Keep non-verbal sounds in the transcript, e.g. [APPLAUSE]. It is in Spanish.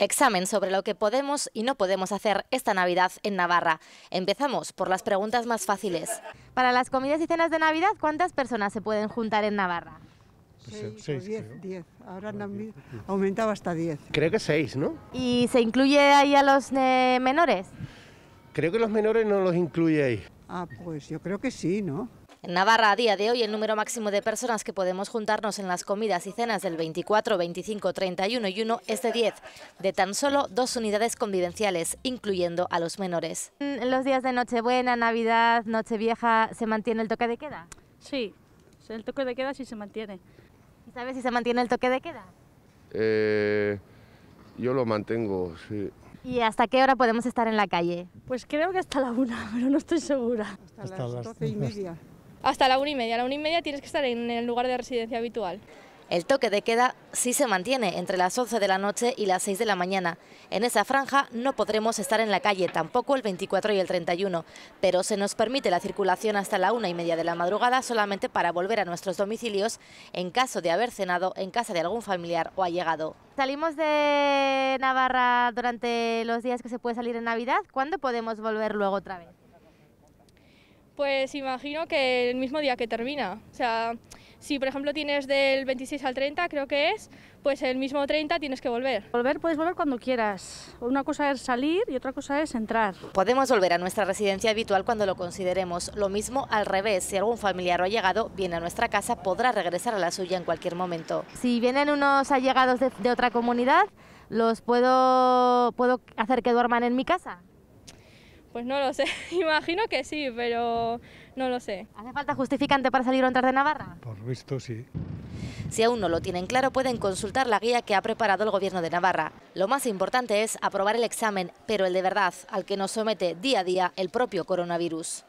Examen sobre lo que podemos y no podemos hacer esta Navidad en Navarra. Empezamos por las preguntas más fáciles. Para las comidas y cenas de Navidad, ¿cuántas personas se pueden juntar en Navarra? Seis, Ahora han hasta diez. Creo que seis, ¿no? ¿Y se incluye ahí a los eh, menores? Creo que los menores no los incluye ahí. Ah, pues yo creo que sí, ¿no? En Navarra, a día de hoy, el número máximo de personas que podemos juntarnos en las comidas y cenas del 24, 25, 31 y 1 es de 10, de tan solo dos unidades convivenciales, incluyendo a los menores. En los días de Nochebuena, Navidad, Nochevieja, ¿se mantiene el toque de queda? Sí, el toque de queda sí se mantiene. ¿Y sabes si se mantiene el toque de queda? Eh, yo lo mantengo, sí. ¿Y hasta qué hora podemos estar en la calle? Pues creo que hasta la una, [LAUGHS] pero no estoy segura. Hasta, las doce y media. Hasta la una y media. la una y media tienes que estar en el lugar de residencia habitual. El toque de queda sí se mantiene entre las 11 de la noche y las 6 de la mañana. En esa franja no podremos estar en la calle, tampoco el 24 y el 31, pero se nos permite la circulación hasta la una y media de la madrugada solamente para volver a nuestros domicilios en caso de haber cenado en casa de algún familiar o allegado. Salimos de Navarra durante los días que se puede salir en Navidad, ¿cuándo podemos volver luego otra vez? Pues imagino que el mismo día que termina. O sea, si por ejemplo tienes del 26 al 30, creo que es, pues el mismo 30 tienes que volver. Volver puedes volver cuando quieras. Una cosa es salir y otra cosa es entrar. Podemos volver a nuestra residencia habitual cuando lo consideremos. Lo mismo al revés. Si algún familiar o allegado viene a nuestra casa, podrá regresar a la suya en cualquier momento. Si vienen unos allegados de, otra comunidad, los puedo, puedo hacer que duerman en mi casa. Pues no lo sé, [LAUGHS] imagino que sí, pero no lo sé. ¿Hace falta justificante para salir o entrar de Navarra? Por visto, sí. Si aún no lo tienen claro, pueden consultar la guía que ha preparado el Gobierno de Navarra. Lo más importante es aprobar el examen, pero el de verdad, al que nos somete día a día el propio coronavirus.